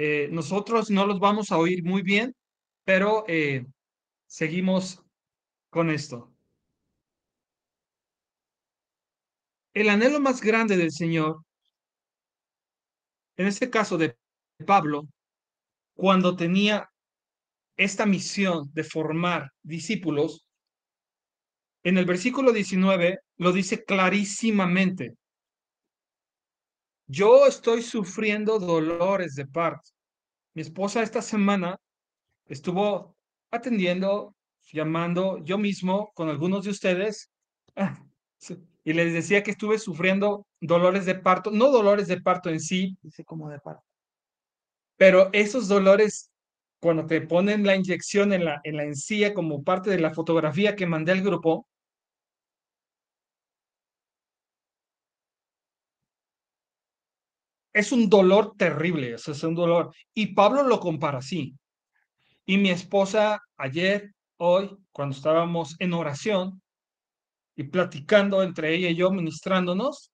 Eh, nosotros no los vamos a oír muy bien, pero eh, seguimos con esto. El anhelo más grande del Señor, en este caso de Pablo, cuando tenía esta misión de formar discípulos, en el versículo 19 lo dice clarísimamente. Yo estoy sufriendo dolores de parto. Mi esposa esta semana estuvo atendiendo, llamando yo mismo con algunos de ustedes ah, y les decía que estuve sufriendo dolores de parto, no dolores de parto en sí. Dice como de parto. Pero esos dolores, cuando te ponen la inyección en la, en la encía como parte de la fotografía que mandé al grupo, es un dolor terrible, eso es un dolor. Y Pablo lo compara así. Y mi esposa ayer, hoy, cuando estábamos en oración y platicando entre ella y yo, ministrándonos,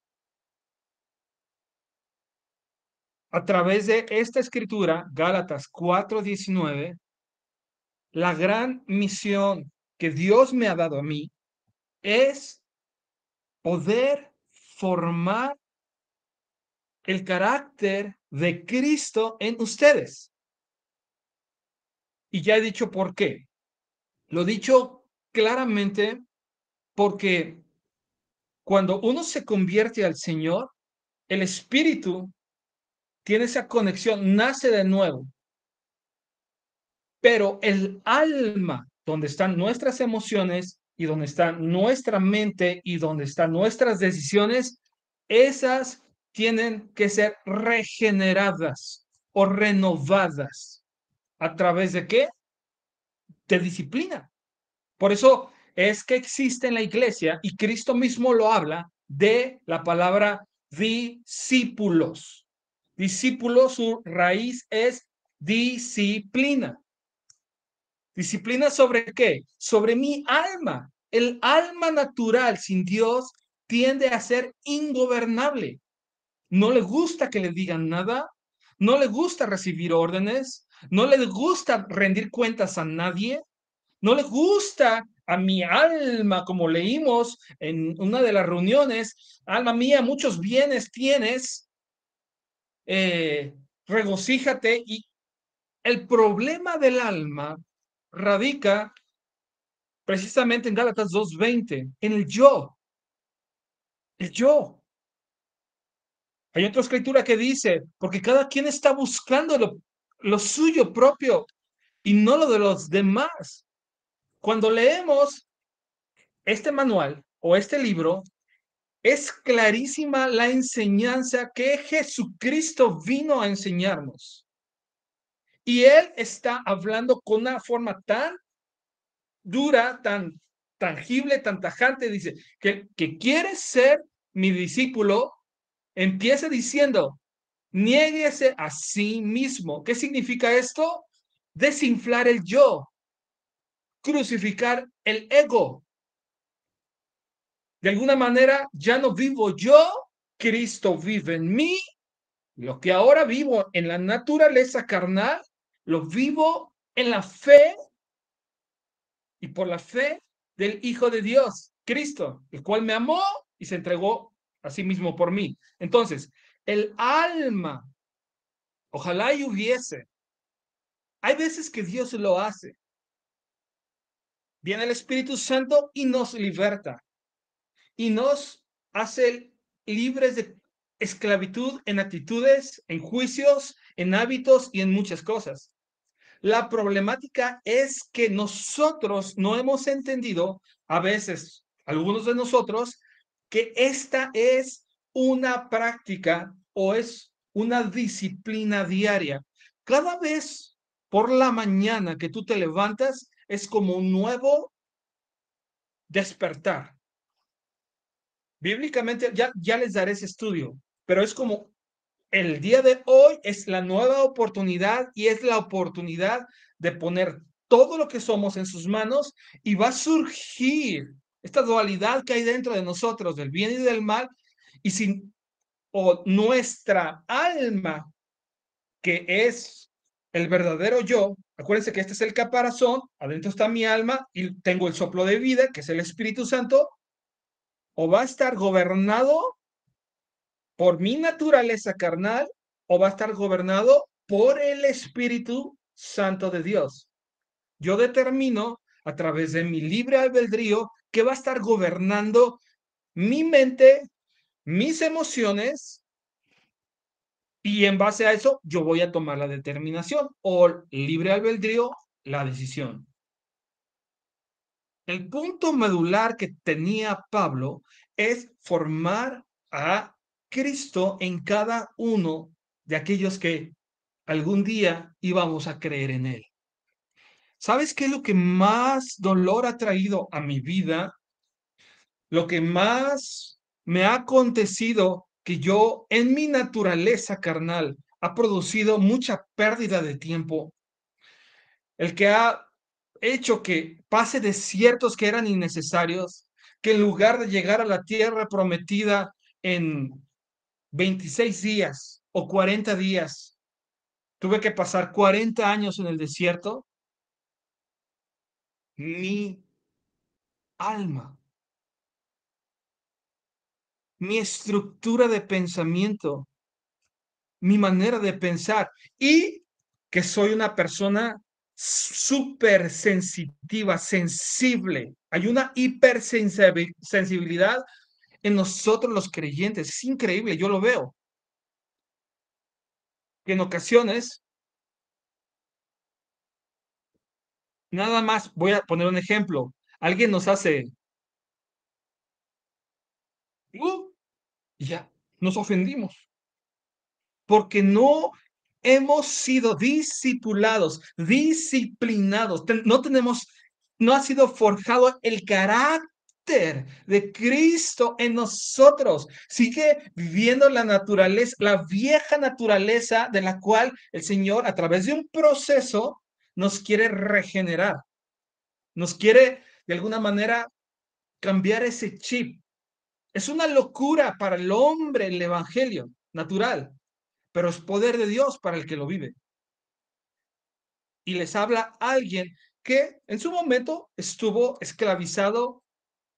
a través de esta escritura, Gálatas 4:19, la gran misión que Dios me ha dado a mí es poder formar el carácter de Cristo en ustedes. Y ya he dicho por qué. Lo he dicho claramente porque cuando uno se convierte al Señor, el Espíritu tiene esa conexión, nace de nuevo. Pero el alma, donde están nuestras emociones y donde está nuestra mente y donde están nuestras decisiones, esas tienen que ser regeneradas o renovadas. ¿A través de qué? De disciplina. Por eso es que existe en la iglesia, y Cristo mismo lo habla, de la palabra discípulos. discípulos su raíz es disciplina. ¿Disciplina sobre qué? Sobre mi alma. El alma natural sin Dios tiende a ser ingobernable no le gusta que le digan nada, no le gusta recibir órdenes, no le gusta rendir cuentas a nadie, no le gusta a mi alma, como leímos en una de las reuniones, alma mía, muchos bienes tienes, eh, regocíjate. Y el problema del alma radica precisamente en Gálatas 2.20, en el yo, el yo. Hay otra escritura que dice, porque cada quien está buscando lo, suyo propio y no lo de los demás. Cuando leemos este manual o este libro, es clarísima la enseñanza que Jesucristo vino a enseñarnos. Y Él está hablando con una forma tan dura, tan tangible, tan tajante. Dice que, que quieres ser mi discípulo, Empieza diciendo, niéguese a sí mismo. ¿Qué significa esto? Desinflar el yo, crucificar el ego. De alguna manera, ya no vivo yo, Cristo vive en mí. Lo que ahora vivo en la naturaleza carnal, lo vivo en la fe y por la fe del Hijo de Dios, Cristo, el cual me amó y se entregó así mismo por mí. Entonces, el alma, ojalá y hubiese. Hay veces que Dios lo hace. Viene el Espíritu Santo y nos liberta y nos hace libres de esclavitud en actitudes, en juicios, en hábitos y en muchas cosas. La problemática es que nosotros no hemos entendido, a veces algunos de nosotros, que esta es una práctica o es una disciplina diaria. Cada vez por la mañana que tú te levantas es como un nuevo despertar. Bíblicamente ya, ya les daré ese estudio, pero es como el día de hoy es la nueva oportunidad y es la oportunidad de poner todo lo que somos en sus manos y va a surgir esta dualidad que hay dentro de nosotros, del bien y del mal, y si o nuestra alma, que es el verdadero yo, acuérdense que este es el caparazón, adentro está mi alma y tengo el soplo de vida, que es el Espíritu Santo, o va a estar gobernado por mi naturaleza carnal, o va a estar gobernado por el Espíritu Santo de Dios. Yo determino a través de mi libre albedrío que va a estar gobernando mi mente, mis emociones, y en base a eso yo voy a tomar la determinación o libre albedrío, la decisión. El punto medular que tenía Pablo es formar a Cristo en cada uno de aquellos que algún día íbamos a creer en Él. ¿Sabes qué es lo que más dolor ha traído a mi vida? Lo que más me ha acontecido que yo en mi naturaleza carnal ha producido mucha pérdida de tiempo. El que ha hecho que pase desiertos que eran innecesarios, que en lugar de llegar a la tierra prometida en 26 días o 40 días, tuve que pasar 40 años en el desierto mi alma, mi estructura de pensamiento, mi manera de pensar y que soy una persona súper sensitiva, sensible. Hay una hipersensibilidad en nosotros los creyentes. Es increíble, yo lo veo. Que en ocasiones Nada más, voy a poner un ejemplo. Alguien nos hace... y ya, nos ofendimos. Porque no hemos sido discipulados, disciplinados. No tenemos, no ha sido forjado el carácter de Cristo en nosotros. Sigue viviendo la naturaleza, la vieja naturaleza de la cual el Señor a través de un proceso nos quiere regenerar, nos quiere de alguna manera cambiar ese chip. Es una locura para el hombre el Evangelio natural, pero es poder de Dios para el que lo vive. Y les habla alguien que en su momento estuvo esclavizado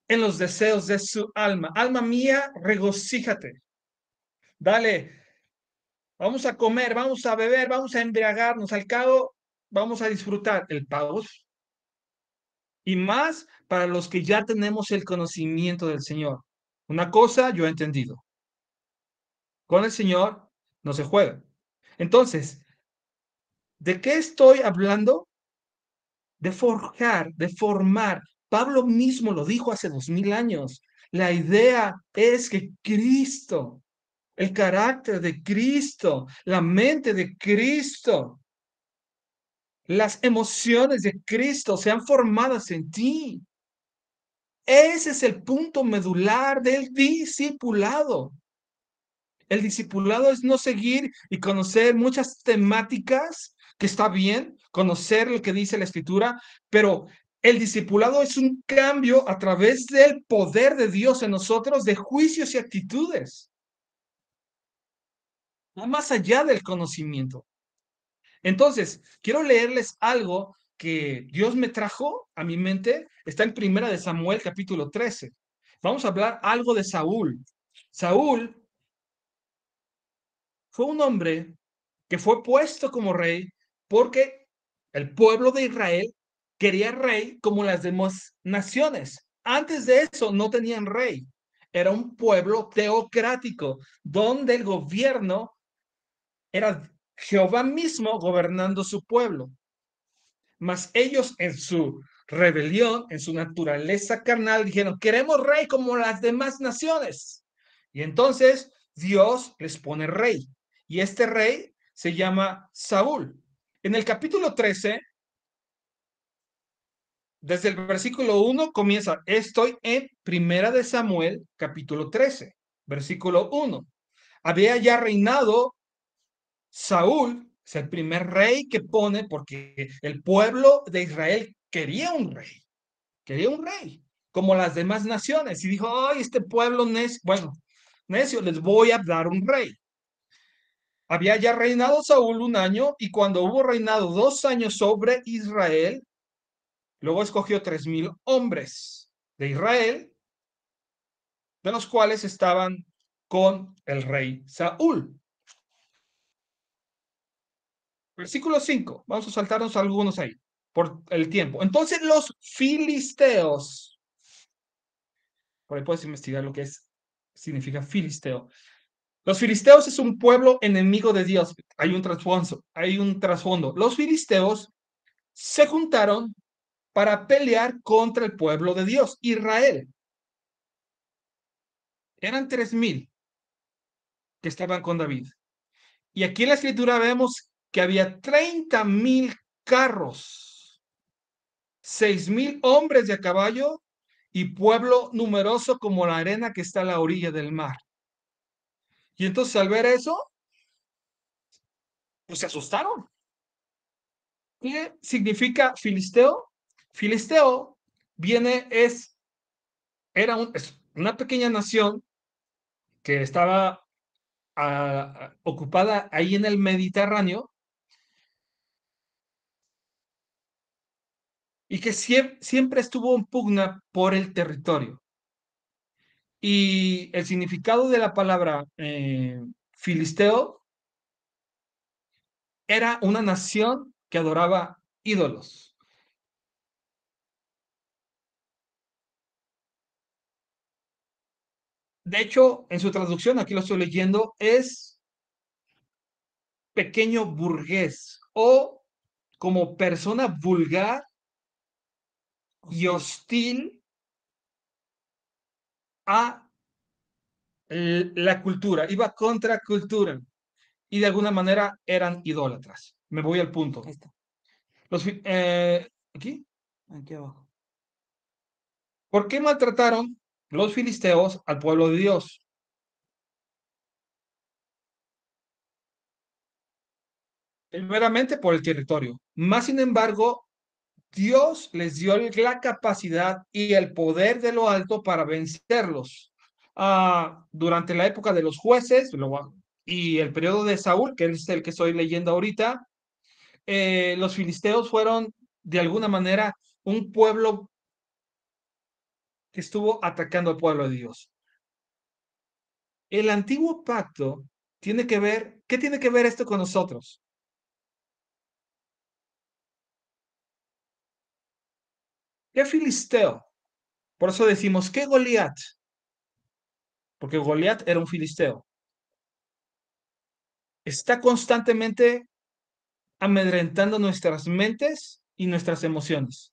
en los deseos de su alma. Alma mía, regocíjate. Dale, vamos a comer, vamos a beber, vamos a embriagarnos. Al cabo, vamos a disfrutar el paus y más para los que ya tenemos el conocimiento del Señor. Una cosa yo he entendido. Con el Señor no se juega. Entonces, ¿de qué estoy hablando? De forjar, de formar. Pablo mismo lo dijo hace dos mil años. La idea es que Cristo, el carácter de Cristo, la mente de Cristo, las emociones de Cristo sean formadas en ti. Ese es el punto medular del discipulado. El discipulado es no seguir y conocer muchas temáticas, que está bien, conocer lo que dice la escritura, pero el discipulado es un cambio a través del poder de Dios en nosotros de juicios y actitudes. Va más allá del conocimiento. Entonces, quiero leerles algo que Dios me trajo a mi mente. Está en Primera de Samuel, capítulo 13. Vamos a hablar algo de Saúl. Saúl fue un hombre que fue puesto como rey porque el pueblo de Israel quería rey como las demás naciones. Antes de eso no tenían rey. Era un pueblo teocrático donde el gobierno era Jehová mismo gobernando su pueblo. Mas ellos en su rebelión, en su naturaleza carnal, dijeron, queremos rey como las demás naciones. Y entonces Dios les pone rey. Y este rey se llama Saúl. En el capítulo 13, desde el versículo 1 comienza, estoy en Primera de Samuel, capítulo 13, versículo 1. Había ya reinado Saúl es el primer rey que pone porque el pueblo de Israel quería un rey, quería un rey, como las demás naciones. Y dijo, ay, este pueblo necio, bueno, necio, les voy a dar un rey. Había ya reinado Saúl un año y cuando hubo reinado dos años sobre Israel, luego escogió tres mil hombres de Israel, de los cuales estaban con el rey Saúl. Versículo 5. Vamos a saltarnos algunos ahí por el tiempo. Entonces los filisteos. Por ahí puedes investigar lo que es, significa filisteo. Los filisteos es un pueblo enemigo de Dios. Hay un trasfondo. Hay un trasfondo. Los filisteos se juntaron para pelear contra el pueblo de Dios, Israel. Eran tres mil que estaban con David. Y aquí en la escritura vemos que había 30 mil carros, 6 mil hombres de a caballo y pueblo numeroso como la arena que está a la orilla del mar. Y entonces al ver eso, pues se asustaron. ¿Qué significa filisteo? Filisteo viene, es, era una pequeña nación que estaba ah, ocupada ahí en el Mediterráneo, y que siempre estuvo en pugna por el territorio. Y el significado de la palabra eh, filisteo era una nación que adoraba ídolos. De hecho, en su traducción, aquí lo estoy leyendo, es pequeño burgués o como persona vulgar y hostil a la cultura, iba contra cultura y de alguna manera eran idólatras. Me voy al punto. Los, eh, ¿Aquí? Aquí abajo. ¿Por qué maltrataron los filisteos al pueblo de Dios? Primeramente por el territorio. Más sin embargo, Dios les dio la capacidad y el poder de lo alto para vencerlos. Ah, durante la época de los jueces y el periodo de Saúl, que es el que estoy leyendo ahorita, eh, los filisteos fueron de alguna manera un pueblo que estuvo atacando al pueblo de Dios. El antiguo pacto tiene que ver, ¿qué tiene que ver esto con nosotros? ¿Qué filisteo? Por eso decimos, ¿qué Goliat? Porque Goliat era un filisteo. Está constantemente amedrentando nuestras mentes y nuestras emociones.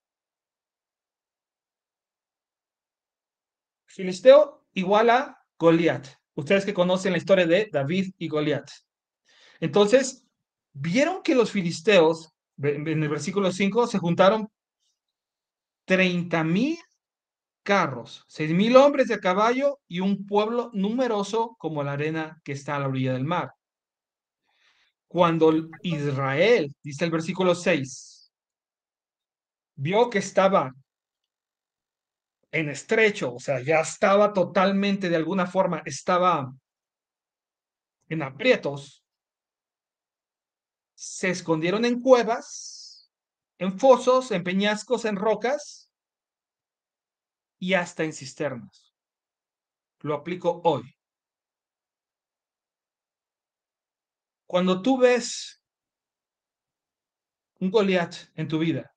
Filisteo igual a Goliat. Ustedes que conocen la historia de David y Goliat. Entonces, vieron que los filisteos, en el versículo 5, se juntaron Treinta mil carros, seis mil hombres de caballo y un pueblo numeroso como la arena que está a la orilla del mar. Cuando Israel, dice el versículo 6, vio que estaba en estrecho, o sea, ya estaba totalmente de alguna forma, estaba en aprietos, se escondieron en cuevas en fosos, en peñascos, en rocas y hasta en cisternas. Lo aplico hoy. Cuando tú ves un Goliat en tu vida,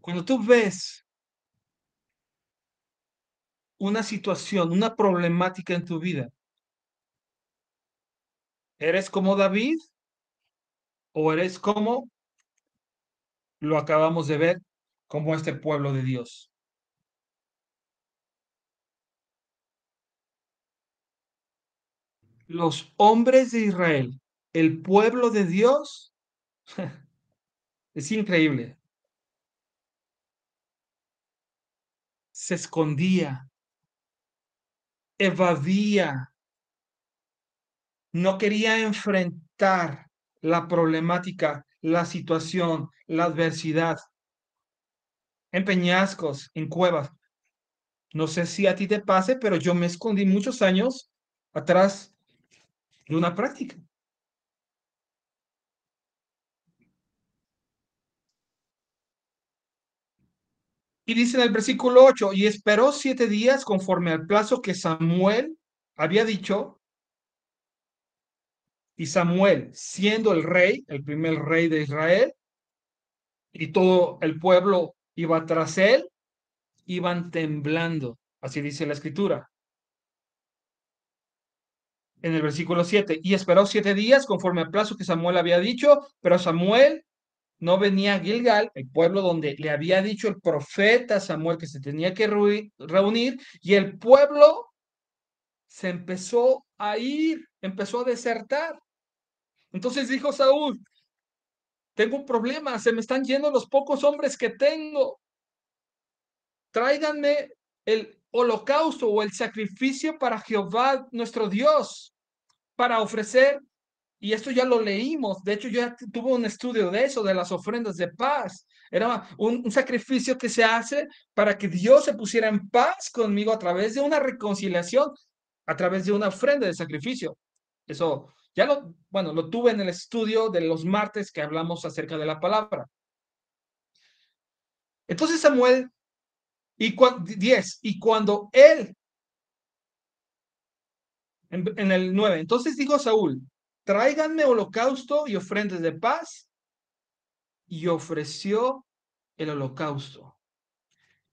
cuando tú ves una situación, una problemática en tu vida, ¿eres como David o eres como lo acabamos de ver, como este pueblo de Dios. Los hombres de Israel, el pueblo de Dios, es increíble. Se escondía, evadía, no quería enfrentar la problemática, la situación, la adversidad, en peñascos, en cuevas. No sé si a ti te pase, pero yo me escondí muchos años atrás de una práctica. Y dice en el versículo 8, y esperó siete días conforme al plazo que Samuel había dicho, y Samuel, siendo el rey, el primer rey de Israel, y todo el pueblo iba tras él, iban temblando, así dice la escritura. En el versículo 7, y esperó siete días conforme al plazo que Samuel había dicho, pero Samuel no venía a Gilgal, el pueblo donde le había dicho el profeta Samuel que se tenía que reunir, y el pueblo se empezó a ir, empezó a desertar. Entonces dijo Saúl, tengo un problema, se me están yendo los pocos hombres que tengo. Tráiganme el holocausto o el sacrificio para Jehová nuestro Dios, para ofrecer, y esto ya lo leímos, de hecho yo ya tuve un estudio de eso, de las ofrendas de paz. Era un, un sacrificio que se hace para que Dios se pusiera en paz conmigo a través de una reconciliación, a través de una ofrenda de sacrificio. Eso ya lo, bueno, lo tuve en el estudio de los martes que hablamos acerca de la palabra. Entonces Samuel, y 10, y cuando él, en, el 9, entonces dijo Saúl, tráiganme holocausto y ofrendas de paz, y ofreció el holocausto.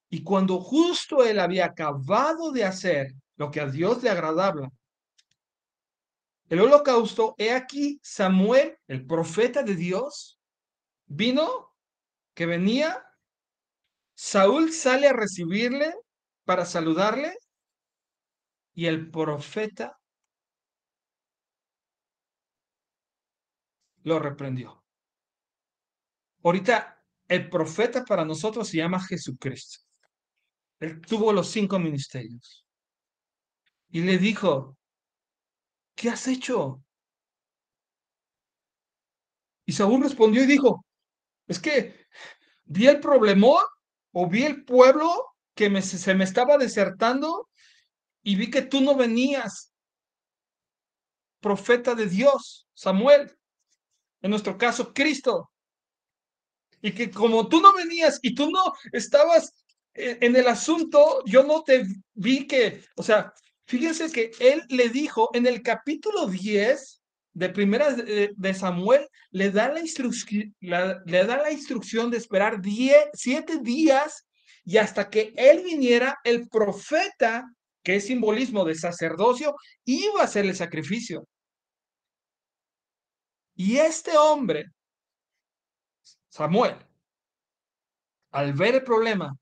Y cuando justo él había acabado de hacer lo que a Dios le agradaba, el holocausto, he aquí Samuel, el profeta de Dios, vino, que venía, Saúl sale a recibirle para saludarle y el profeta lo reprendió. Ahorita, el profeta para nosotros se llama Jesucristo. Él tuvo los cinco ministerios. Y le dijo, ¿qué has hecho? Y Saúl respondió y dijo, es que vi el problemón o vi el pueblo que se me estaba desertando y vi que tú no venías, profeta de Dios, Samuel, en nuestro caso Cristo, y que como tú no venías y tú no estabas eh, en el asunto, yo no te vi que, o sea, Fíjense que él le dijo en el capítulo 10 de primera de, Samuel, le da la, le da la instrucción de esperar 10, 7 días y hasta que él viniera, el profeta, que es simbolismo de sacerdocio, iba a hacer el sacrificio. Y este hombre, Samuel, al ver el problema,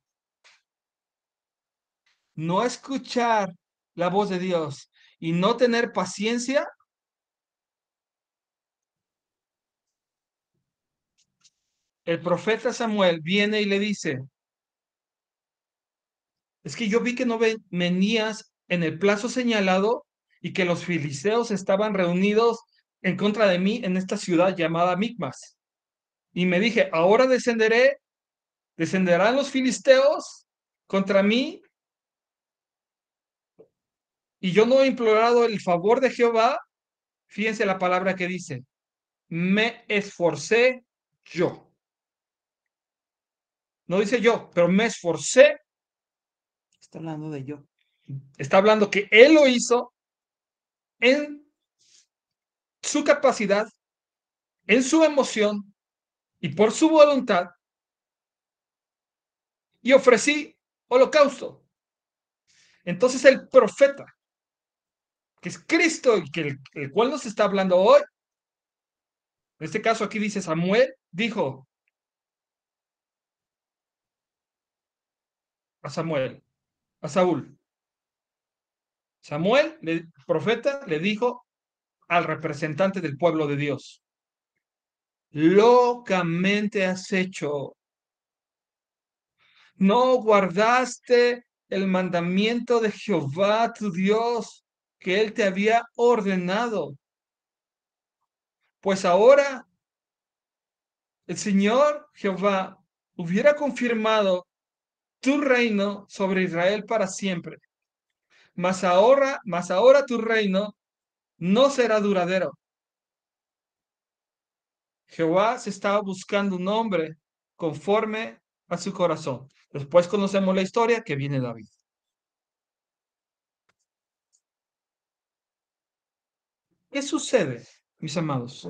no escuchar la voz de Dios y no tener paciencia, el profeta Samuel viene y le dice, es que yo vi que no venías en el plazo señalado y que los filisteos estaban reunidos en contra de mí en esta ciudad llamada Micmas. Y me dije, ahora descenderé, descenderán los filisteos contra mí y yo no he implorado el favor de Jehová, fíjense la palabra que dice, me esforcé yo. No dice yo, pero me esforcé. Está hablando de yo. Está hablando que él lo hizo en su capacidad, en su emoción y por su voluntad. Y ofrecí holocausto. Entonces el profeta que es Cristo y que el, cual nos está hablando hoy. En este caso aquí dice Samuel, dijo a Samuel, a Saúl. Samuel, el profeta, le dijo al representante del pueblo de Dios, locamente has hecho, no guardaste el mandamiento de Jehová tu Dios que Él te había ordenado. Pues ahora el Señor Jehová hubiera confirmado tu reino sobre Israel para siempre. Mas ahora, mas ahora tu reino no será duradero. Jehová se estaba buscando un hombre conforme a su corazón. Después conocemos la historia que viene David. ¿Qué sucede, mis amados?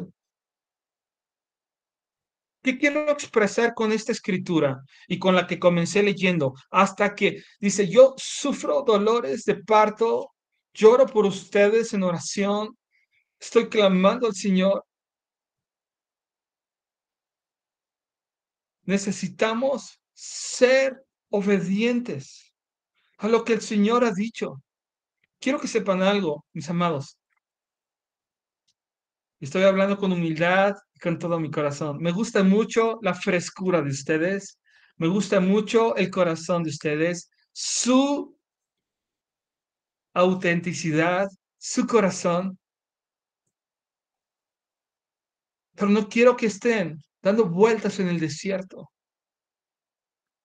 ¿Qué quiero expresar con esta escritura y con la que comencé leyendo? Hasta que dice, yo sufro dolores de parto, lloro por ustedes en oración, estoy clamando al Señor. Necesitamos ser obedientes a lo que el Señor ha dicho. Quiero que sepan algo, mis amados. Estoy hablando con humildad y con todo mi corazón. Me gusta mucho la frescura de ustedes. Me gusta mucho el corazón de ustedes, su autenticidad, su corazón. Pero no quiero que estén dando vueltas en el desierto.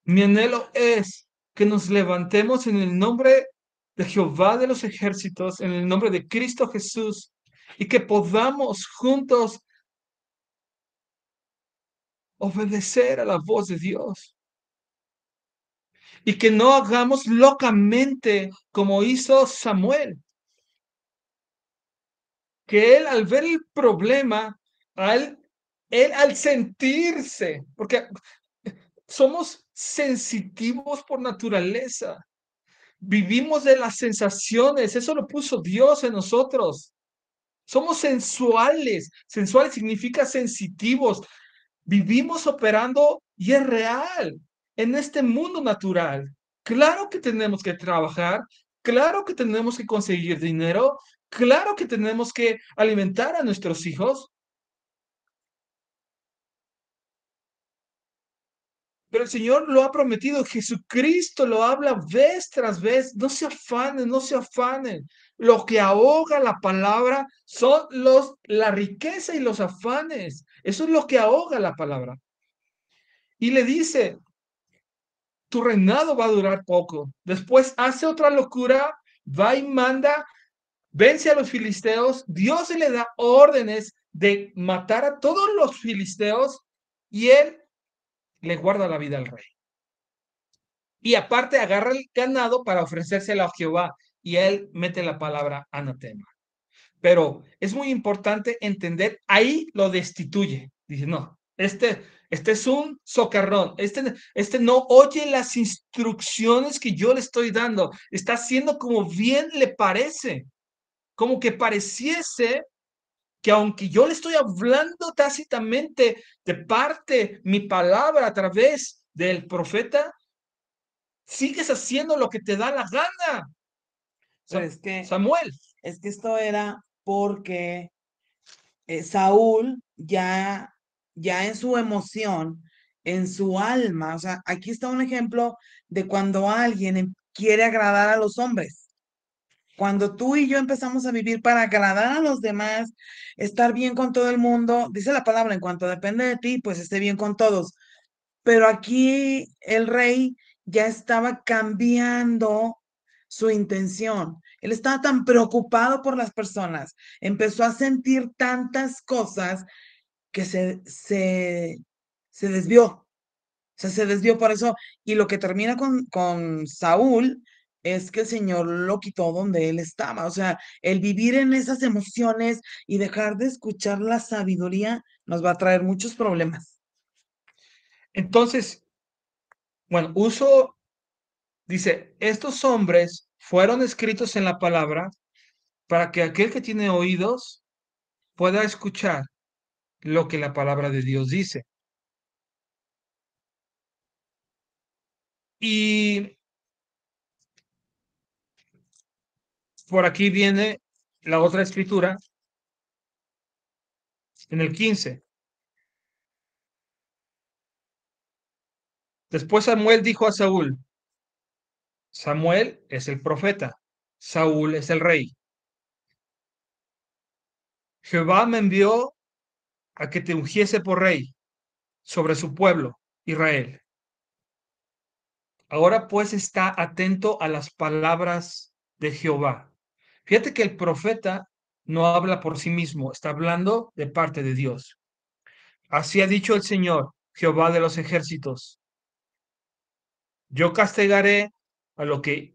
Mi anhelo es que nos levantemos en el nombre de Jehová de los ejércitos, en el nombre de Cristo Jesús, y que podamos juntos obedecer a la voz de Dios. Y que no hagamos locamente como hizo Samuel. Que él al ver el problema, al, él al sentirse, porque somos sensitivos por naturaleza, vivimos de las sensaciones, eso lo puso Dios en nosotros. Somos sensuales. Sensuales significa sensitivos. Vivimos operando y es real en este mundo natural. Claro que tenemos que trabajar, claro que tenemos que conseguir dinero, claro que tenemos que alimentar a nuestros hijos, Pero el Señor lo ha prometido, Jesucristo lo habla vez tras vez. No se afanen, no se afanen. Lo que ahoga la palabra son los, la riqueza y los afanes. Eso es lo que ahoga la palabra. Y le dice, tu reinado va a durar poco. Después hace otra locura, va y manda, vence a los filisteos. Dios le da órdenes de matar a todos los filisteos y él le guarda la vida al rey. Y aparte agarra el ganado para ofrecérselo a Jehová y él mete la palabra anatema. Pero es muy importante entender, ahí lo destituye. Dice, no, este, este es un socarrón, este, este no oye las instrucciones que yo le estoy dando, está haciendo como bien le parece, como que pareciese que aunque yo le estoy hablando tácitamente de parte mi palabra a través del profeta, sigues haciendo lo que te da la gana. Pues que, Samuel. Es que esto era porque eh, Saúl ya, ya en su emoción, en su alma, o sea, aquí está un ejemplo de cuando alguien quiere agradar a los hombres. Cuando tú y yo empezamos a vivir para agradar a los demás, estar bien con todo el mundo, dice la palabra, en cuanto depende de ti, pues esté bien con todos. Pero aquí el rey ya estaba cambiando su intención. Él estaba tan preocupado por las personas, empezó a sentir tantas cosas que se, se, se desvió. O sea, se desvió por eso. Y lo que termina con, con Saúl es que el Señor lo quitó donde él estaba. O sea, el vivir en esas emociones y dejar de escuchar la sabiduría nos va a traer muchos problemas. Entonces, bueno, uso, dice, estos hombres fueron escritos en la palabra para que aquel que tiene oídos pueda escuchar lo que la palabra de Dios dice. Y por aquí viene la otra escritura en el 15. Después Samuel dijo a Saúl, Samuel es el profeta, Saúl es el rey. Jehová me envió a que te ungiese por rey sobre su pueblo, Israel. Ahora pues está atento a las palabras de Jehová. Fíjate que el profeta no habla por sí mismo, está hablando de parte de Dios. Así ha dicho el Señor, Jehová de los ejércitos. Yo castigaré a lo que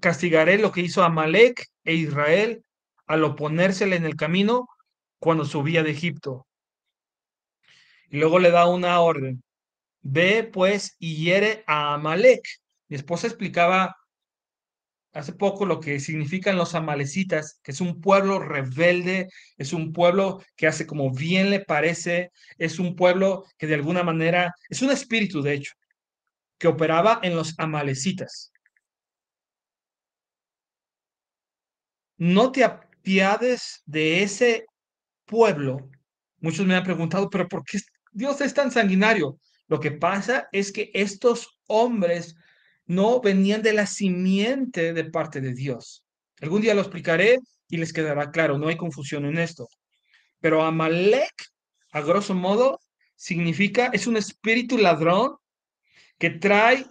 castigaré lo que hizo Amalek e Israel al oponérsele en el camino cuando subía de Egipto. Y luego le da una orden. Ve pues y hiere a Amalek. Mi esposa explicaba hace poco lo que significan los amalecitas, que es un pueblo rebelde, es un pueblo que hace como bien le parece, es un pueblo que de alguna manera, es un espíritu de hecho, que operaba en los amalecitas. No te apiades de ese pueblo. Muchos me han preguntado, pero ¿por qué Dios es tan sanguinario? Lo que pasa es que estos hombres no venían de la simiente de parte de Dios. Algún día lo explicaré y les quedará claro, no hay confusión en esto. Pero Amalek, a grosso modo, significa, es un espíritu ladrón que trae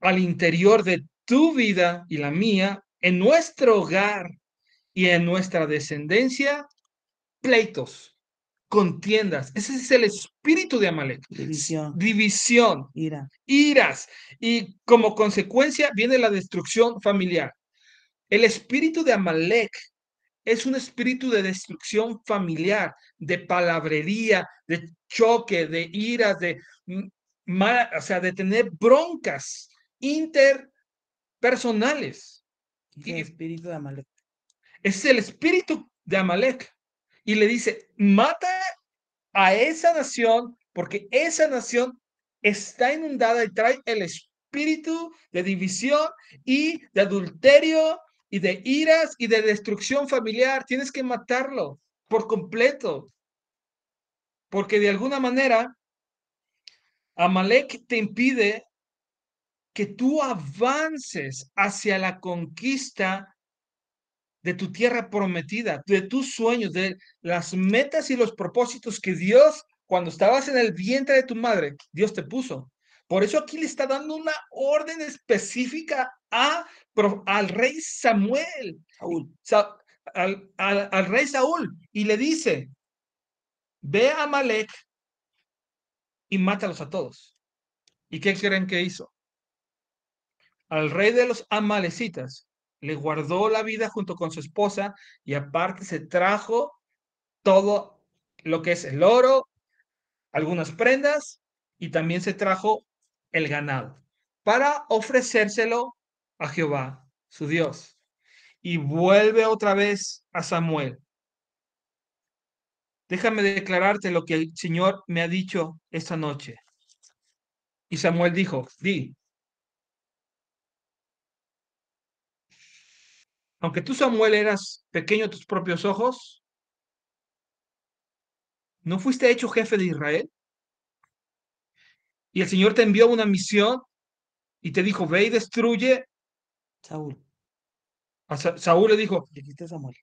al interior de tu vida y la mía, en nuestro hogar y en nuestra descendencia, pleitos, contiendas. Ese es el espíritu de Amalek. División. División. Iras. Y como consecuencia viene la destrucción familiar. El espíritu de Amalek es un espíritu de destrucción familiar, de palabrería, de choque, de iras, de, o sea, de tener broncas interpersonales. el espíritu de Amalek. Es el espíritu de Amalek y le dice, mata a esa nación porque esa nación está inundada y trae el espíritu de división y de adulterio y de iras y de destrucción familiar. Tienes que matarlo por completo. Porque de alguna manera, Amalek te impide que tú avances hacia la conquista de tu tierra prometida, de tus sueños, de las metas y los propósitos que Dios, cuando estabas en el vientre de tu madre, Dios te puso. Por eso aquí le está dando una orden específica a, al rey Samuel, Saúl, al, rey Saúl, y le dice, ve a Amalek y mátalos a todos. ¿Y qué creen que hizo? Al rey de los amalecitas le guardó la vida junto con su esposa y aparte se trajo todo lo que es el oro, algunas prendas y también se trajo el ganado para ofrecérselo a Jehová, su Dios. Y vuelve otra vez a Samuel. Déjame declararte lo que el Señor me ha dicho esta noche. Y Samuel dijo, di, aunque tú, Samuel, eras pequeño a tus propios ojos, ¿no fuiste hecho jefe de Israel? Y el Señor te envió una misión y te dijo, ve y destruye. Saúl. A Saúl le dijo. Dijiste Samuel.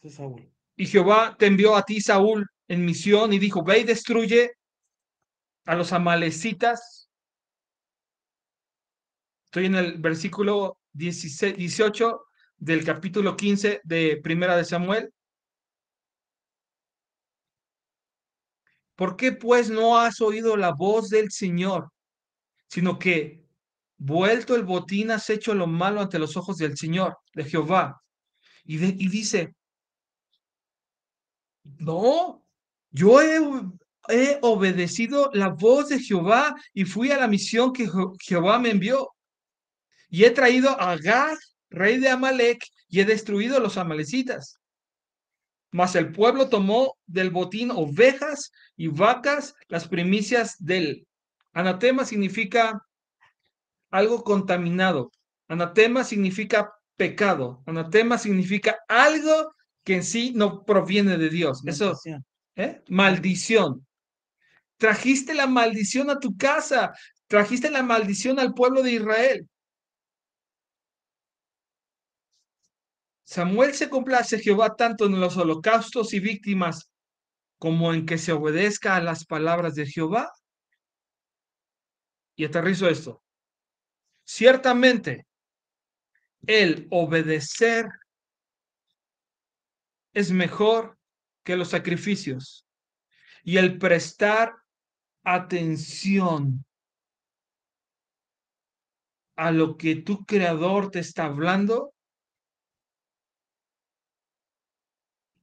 Es Saúl. Y Jehová te envió a ti, Saúl, en misión y dijo, ve y destruye a los amalecitas. Estoy en el versículo 16, 18 del capítulo 15 de Primera de Samuel. ¿Por qué pues no has oído la voz del Señor, sino que vuelto el botín has hecho lo malo ante los ojos del Señor, de Jehová? Y, dice, no, yo he, he obedecido la voz de Jehová y fui a la misión que Jehová me envió. Y he traído a Gad rey de Amalec, y he destruido a los amalecitas. Mas el pueblo tomó del botín ovejas y vacas, las primicias del. Anatema significa algo contaminado. Anatema significa pecado. Anatema significa algo que en sí no proviene de Dios. Eso, ¿eh? maldición. Trajiste la maldición a tu casa. Trajiste la maldición al pueblo de Israel. Samuel se complace Jehová tanto en los holocaustos y víctimas como en que se obedezca a las palabras de Jehová. Y aterrizo esto. Ciertamente, el obedecer es mejor que los sacrificios y el prestar atención a lo que tu creador te está hablando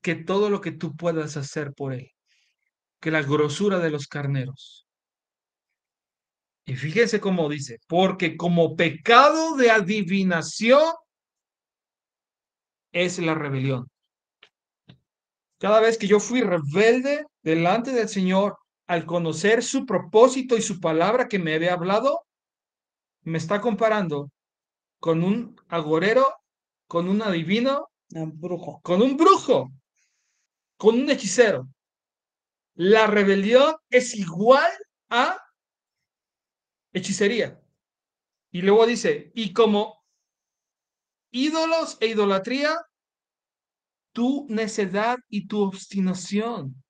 que todo lo que tú puedas hacer por él, que la grosura de los carneros. Y fíjense cómo dice, porque como pecado de adivinación es la rebelión. Cada vez que yo fui rebelde delante del Señor, al conocer su propósito y su palabra que me había hablado, me está comparando con un agorero, con un adivino, brujo. con un brujo con un hechicero. La rebelión es igual a hechicería. Y luego dice, y como ídolos e idolatría, tu necedad y tu obstinación.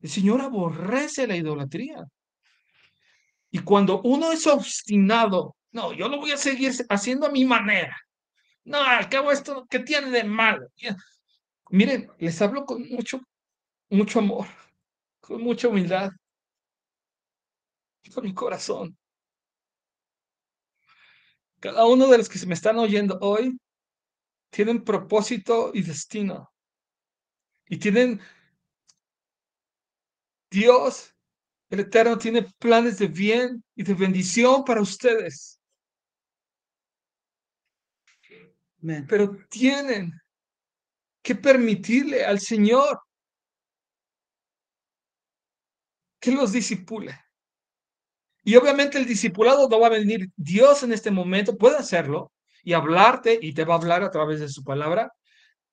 El Señor aborrece la idolatría. Y cuando uno es obstinado, no, yo lo voy a seguir haciendo a mi manera. No, acabo esto que tiene de malo. Miren, les hablo con mucho, mucho amor, con mucha humildad, con mi corazón. Cada uno de los que se me están oyendo hoy tienen propósito y destino. Y tienen Dios, el Eterno, tiene planes de bien y de bendición para ustedes. Pero tienen que permitirle al Señor que los disipule. Y obviamente el discipulado no va a venir Dios en este momento, puede hacerlo y hablarte y te va a hablar a través de su palabra,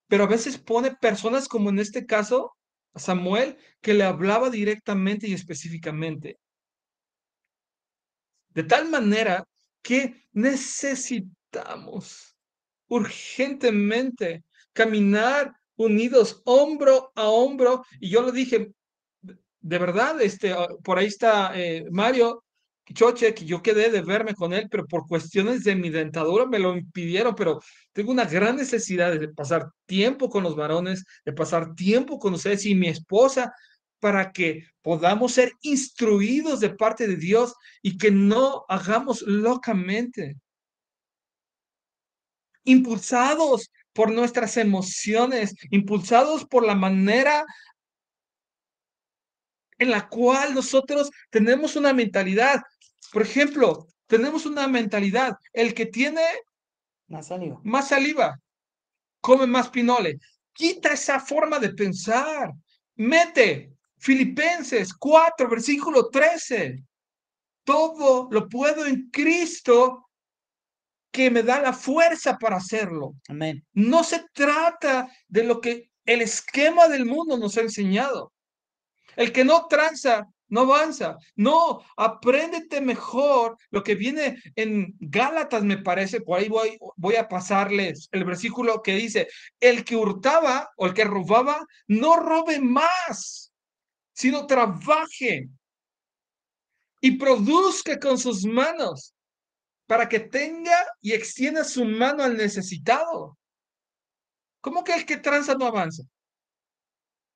pero a veces pone personas como en este caso a Samuel que le hablaba directamente y específicamente. De tal manera que necesitamos urgentemente caminar unidos hombro a hombro. Y yo lo dije, de verdad, este, ah, por ahí está eh, Mario Choche, que yo quedé de verme con él, pero por cuestiones de mi dentadura me lo impidieron, pero tengo una gran necesidad de pasar tiempo con los varones, de pasar tiempo con ustedes y mi esposa para que podamos ser instruidos de parte de Dios y que no hagamos locamente impulsados por nuestras emociones, impulsados por la manera en la cual nosotros tenemos una mentalidad. Por ejemplo, tenemos una mentalidad, el que tiene más saliva, más come más pinole. Quita esa forma de pensar. Mete Filipenses 4, versículo 13. Todo lo puedo en Cristo que me da la fuerza para hacerlo. Amén. No se trata de lo que el esquema del mundo nos ha enseñado. El que no tranza no avanza. No, apréndete mejor lo que viene en Gálatas, me parece. Por ahí voy, voy a pasarles el versículo que dice, el que hurtaba o el que robaba, no robe más, sino trabaje y produzca con sus manos para que tenga y extienda su mano al necesitado. ¿Cómo que el que tranza no avanza?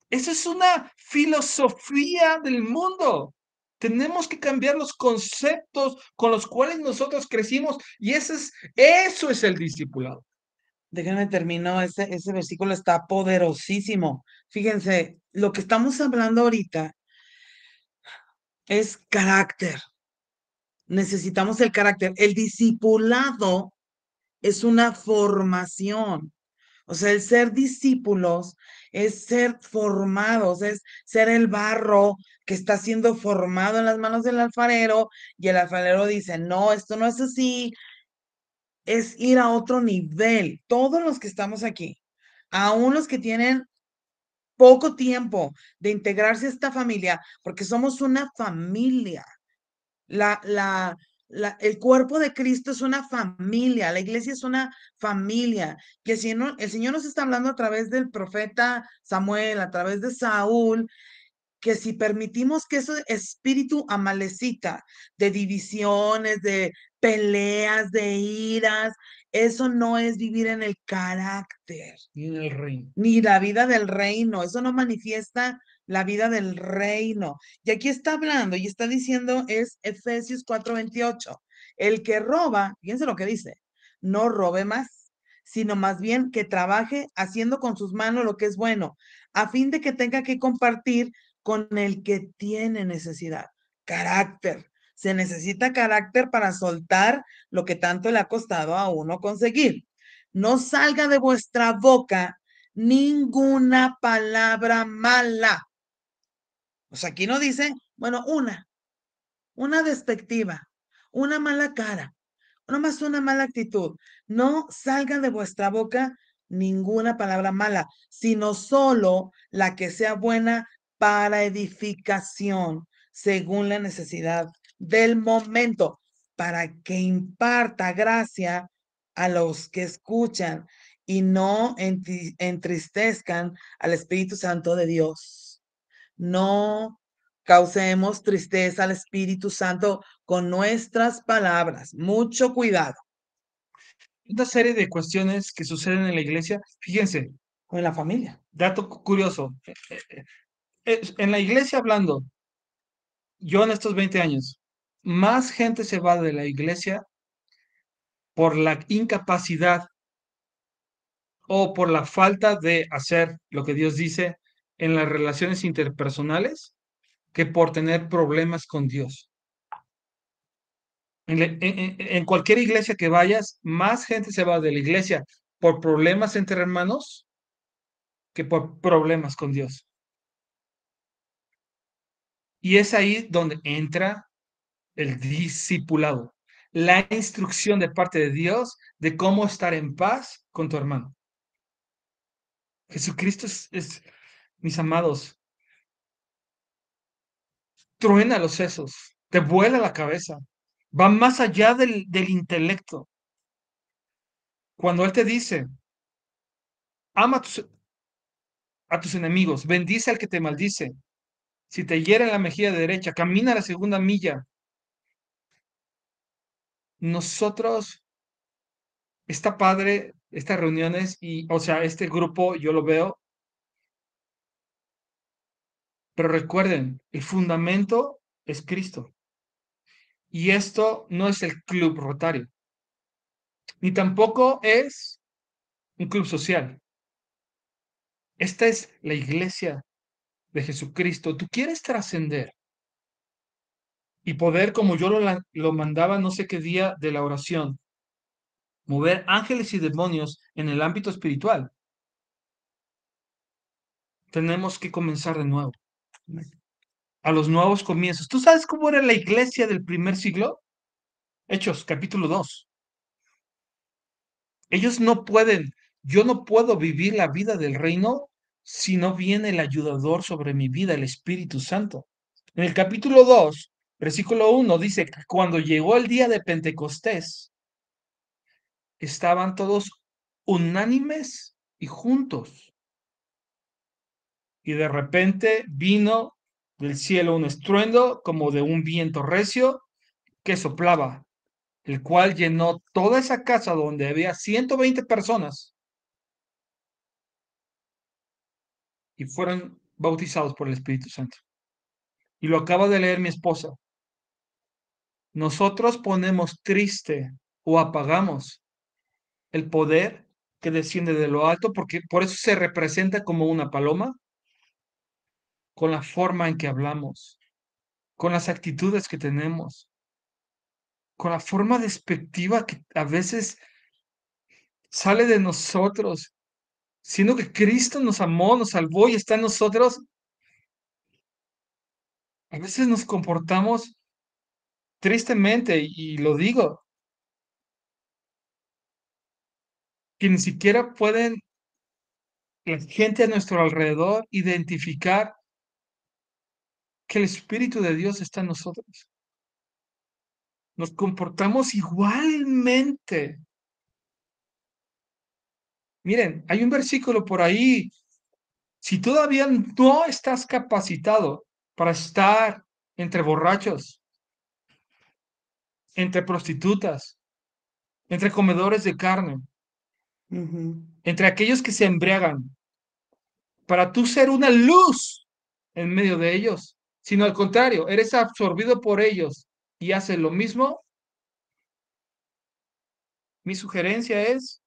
Eso es una filosofía del mundo. Tenemos que cambiar los conceptos con los cuales nosotros crecimos y eso es, eso es el discipulado. Déjenme terminar, ese, ese versículo está poderosísimo. Fíjense, lo que estamos hablando ahorita es carácter, necesitamos el carácter. El discipulado es una formación. O sea, el ser discípulos es ser formados, es ser el barro que está siendo formado en las manos del alfarero y el alfarero dice, no, esto no es así, es ir a otro nivel. Todos los que estamos aquí, aún los que tienen poco tiempo de integrarse a esta familia, porque somos una familia. La, el cuerpo de Cristo es una familia, la iglesia es una familia, que si el Señor nos está hablando a través del profeta Samuel, a través de Saúl, que si permitimos que ese espíritu amalecita de divisiones, de peleas, de iras, eso no es vivir en el carácter. Ni en el reino. Ni la vida del reino, eso no manifiesta la vida del reino. Y aquí está hablando y está diciendo es Efesios 4:28. El que roba, fíjense lo que dice, no robe más, sino más bien que trabaje haciendo con sus manos lo que es bueno, a fin de que tenga que compartir con el que tiene necesidad. Carácter. Se necesita carácter para soltar lo que tanto le ha costado a uno conseguir. No salga de vuestra boca ninguna palabra mala, aquí no dicen, bueno, una, una despectiva, una mala cara, nomás una mala actitud. No salga de vuestra boca ninguna palabra mala, sino solo la que sea buena para edificación, según la necesidad del momento, para que imparta gracia a los que escuchan y no entristezcan al Espíritu Santo de Dios no causemos tristeza al Espíritu Santo con nuestras palabras. Mucho cuidado. Una serie de cuestiones que suceden en la iglesia, fíjense. O en la familia. Dato curioso. Eh, eh, eh, en la iglesia hablando, yo en estos 20 años, más gente se va de la iglesia por la incapacidad o por la falta de hacer lo que Dios dice en las relaciones interpersonales que por tener problemas con Dios. En, cualquier iglesia que vayas, más gente se va de la iglesia por problemas entre hermanos que por problemas con Dios. Y es ahí donde entra el discipulado, la instrucción de parte de Dios de cómo estar en paz con tu hermano. Jesucristo es mis amados, truena los sesos, te vuela la cabeza, va más allá del, intelecto. Cuando Él te dice, ama a tus, enemigos, bendice al que te maldice, si te hiere la mejilla derecha, camina la segunda milla. Nosotros, esta padre estas reuniones y, o sea, este grupo yo lo veo pero recuerden, el fundamento es Cristo. Y esto no es el club rotario, ni tampoco es un club social. Esta es la iglesia de Jesucristo. Tú quieres trascender y poder, como yo lo, lo mandaba no sé qué día de la oración, mover ángeles y demonios en el ámbito espiritual. Tenemos que comenzar de nuevo a los nuevos comienzos. ¿Tú sabes cómo era la iglesia del primer siglo? Hechos, capítulo 2. Ellos no pueden, yo no puedo vivir la vida del reino si no viene el ayudador sobre mi vida, el Espíritu Santo. En el capítulo 2, versículo 1, dice que cuando llegó el día de Pentecostés, estaban todos unánimes y juntos y de repente vino del cielo un estruendo como de un viento recio que soplaba, el cual llenó toda esa casa donde había 120 personas. Y fueron bautizados por el Espíritu Santo. Y lo acaba de leer mi esposa. Nosotros ponemos triste o apagamos el poder que desciende de lo alto, porque por eso se representa como una paloma, con la forma en que hablamos, con las actitudes que tenemos, con la forma despectiva que a veces sale de nosotros, siendo que Cristo nos amó, nos salvó y está en nosotros. A veces nos comportamos tristemente, y lo digo, que ni siquiera pueden la gente a nuestro alrededor identificar que el Espíritu de Dios está en nosotros. Nos comportamos igualmente. Miren, hay un versículo por ahí. Si todavía no estás capacitado para estar entre borrachos, entre prostitutas, entre comedores de carne, entre aquellos que se embriagan, para tú ser una luz en medio de ellos, sino al contrario, eres absorbido por ellos y haces lo mismo, mi sugerencia es,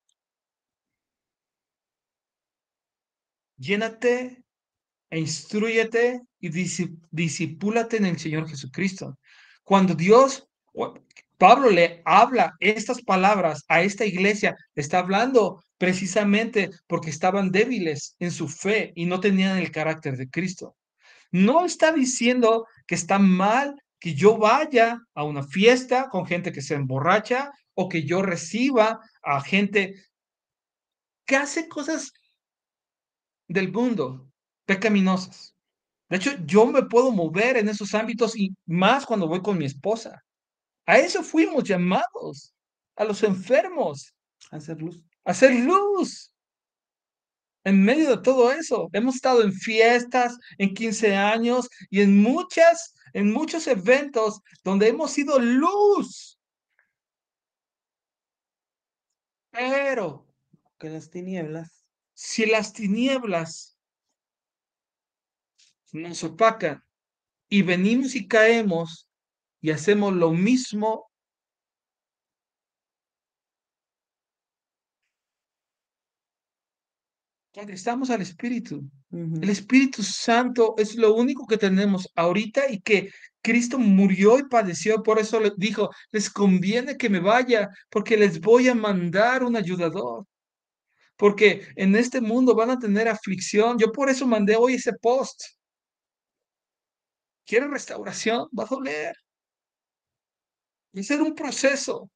llénate e instruyete y disipúlate en el Señor Jesucristo. Cuando Dios, Pablo le habla estas palabras a esta iglesia, está hablando precisamente porque estaban débiles en su fe y no tenían el carácter de Cristo. No está diciendo que está mal que yo vaya a una fiesta con gente que se emborracha o que yo reciba a gente que hace cosas del mundo pecaminosas. De hecho, yo me puedo mover en esos ámbitos y más cuando voy con mi esposa. A eso fuimos llamados, a los enfermos. A hacer luz. A hacer luz en medio de todo eso. Hemos estado en fiestas, en 15 años y en muchas, en muchos eventos donde hemos sido luz. Pero que las tinieblas, si las tinieblas nos opacan y venimos y caemos y hacemos lo mismo Estamos al Espíritu. El Espíritu Santo es lo único que tenemos ahorita y que Cristo murió y padeció, por eso le dijo, les conviene que me vaya porque les voy a mandar un ayudador. Porque en este mundo van a tener aflicción. Yo por eso mandé hoy ese post. ¿Quieren restauración? Va a doler. Va a ser un proceso.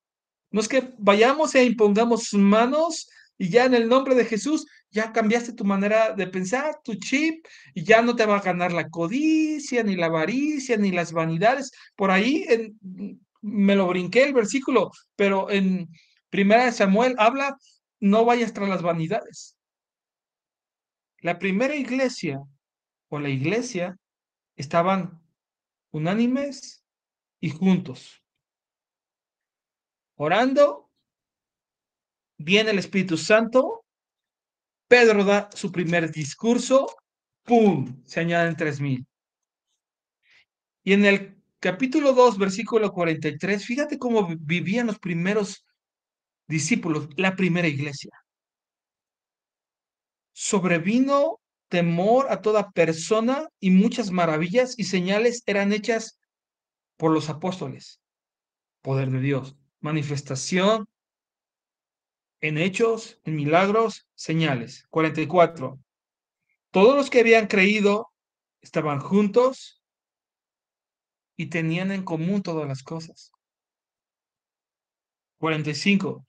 No es que vayamos e impongamos manos y ya en el nombre de Jesús ya cambiaste tu manera de pensar, tu chip, y ya no te va a ganar la codicia, ni la avaricia, ni las vanidades. Por ahí mm, me lo brinqué el versículo, pero en Primera de Samuel habla, no vayas tras las vanidades. La primera iglesia o la iglesia estaban unánimes y juntos, orando, viene el Espíritu Santo Pedro da su primer discurso, ¡pum! Se añaden 3.000. Y en el capítulo dos, versículo 43, fíjate cómo vivían los primeros discípulos, la primera iglesia. Sobrevino temor a toda persona y muchas maravillas y señales eran hechas por los apóstoles. Poder de Dios, manifestación en hechos, en milagros, señales. 44. Todos los que habían creído estaban juntos y tenían en común todas las cosas. 45.